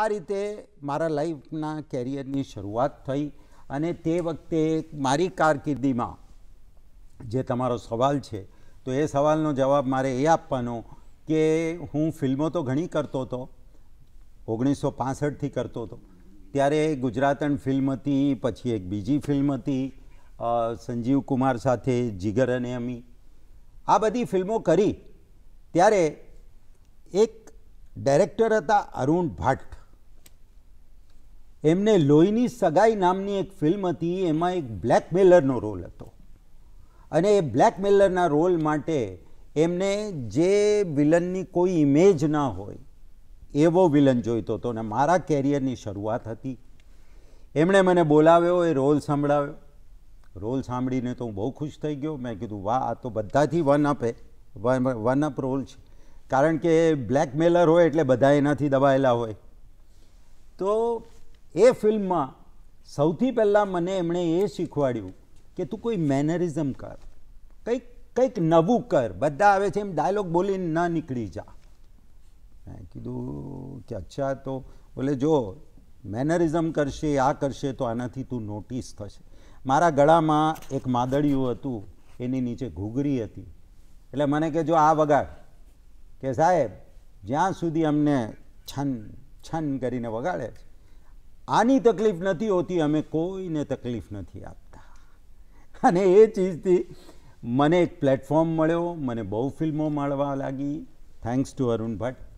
આ રીતે મારા લાઈફના કેરિયરની શરૂઆત થઈ અને તે વખતે મારી કારકિર્દીમાં જે તમારો સવાલ છે તો એ સવાલનો જવાબ મારે એ આપવાનો કે હું ફિલ્મો તો ઘણી કરતો હતો ઓગણીસો પાસઠથી કરતો હતો ત્યારે ગુજરાતન ફિલ્મ હતી પછી એક બીજી ફિલ્મ હતી સંજીવ કુમાર સાથે જીગર અને અમી આ બધી ફિલ્મો કરી ત્યારે એક ડાયરેક્ટર હતા અરુણ ભટ્ટ એમને લોહીની સગાઈ નામની એક ફિલ્મ હતી એમાં એક બ્લેકમેલરનો રોલ હતો અને એ બ્લેકમેલરના રોલ માટે એમને જે વિલનની કોઈ ઇમેજ ના હોય એવો વિલન જોઈતો હતો અને મારા કેરિયરની શરૂઆત હતી એમણે મને બોલાવ્યો એ રોલ સાંભળાવ્યો રોલ સાંભળીને તો હું બહુ ખુશ થઈ ગયો મેં કીધું વાહ આ તો બધાથી વન અપે વન અપ રોલ છે કારણ કે બ્લેકમેલર હોય એટલે બધા એનાથી દબાયેલા હોય તો એ ફિલ્મમાં સૌથી પહેલાં મને એમણે એ શીખવાડ્યું કે તું કોઈ મેનરિઝમ કર કંઈક કંઈક નવું કર બધા આવે છે એમ ડાયલોગ બોલીને ન નીકળી જા મેં કીધું કે અચ્છા તો બોલે જો મેનરિઝમ કરશે આ કરશે તો આનાથી તું નોટિસ થશે મારા ગળામાં એક માદળિયું હતું એની નીચે ઘૂઘરી હતી એટલે મને કે જો આ વગાડ કે સાહેબ જ્યાં સુધી અમને છન છન કરીને વગાડે છે આની તકલીફ નથી હોતી અમે કોઈને તકલીફ નથી આપતા અને એ ચીજથી મને એક પ્લેટફોર્મ મળ્યો મને બહુ ફિલ્મો માણવા લાગી થેન્ક્સ ટુ અરુણ ભટ્ટ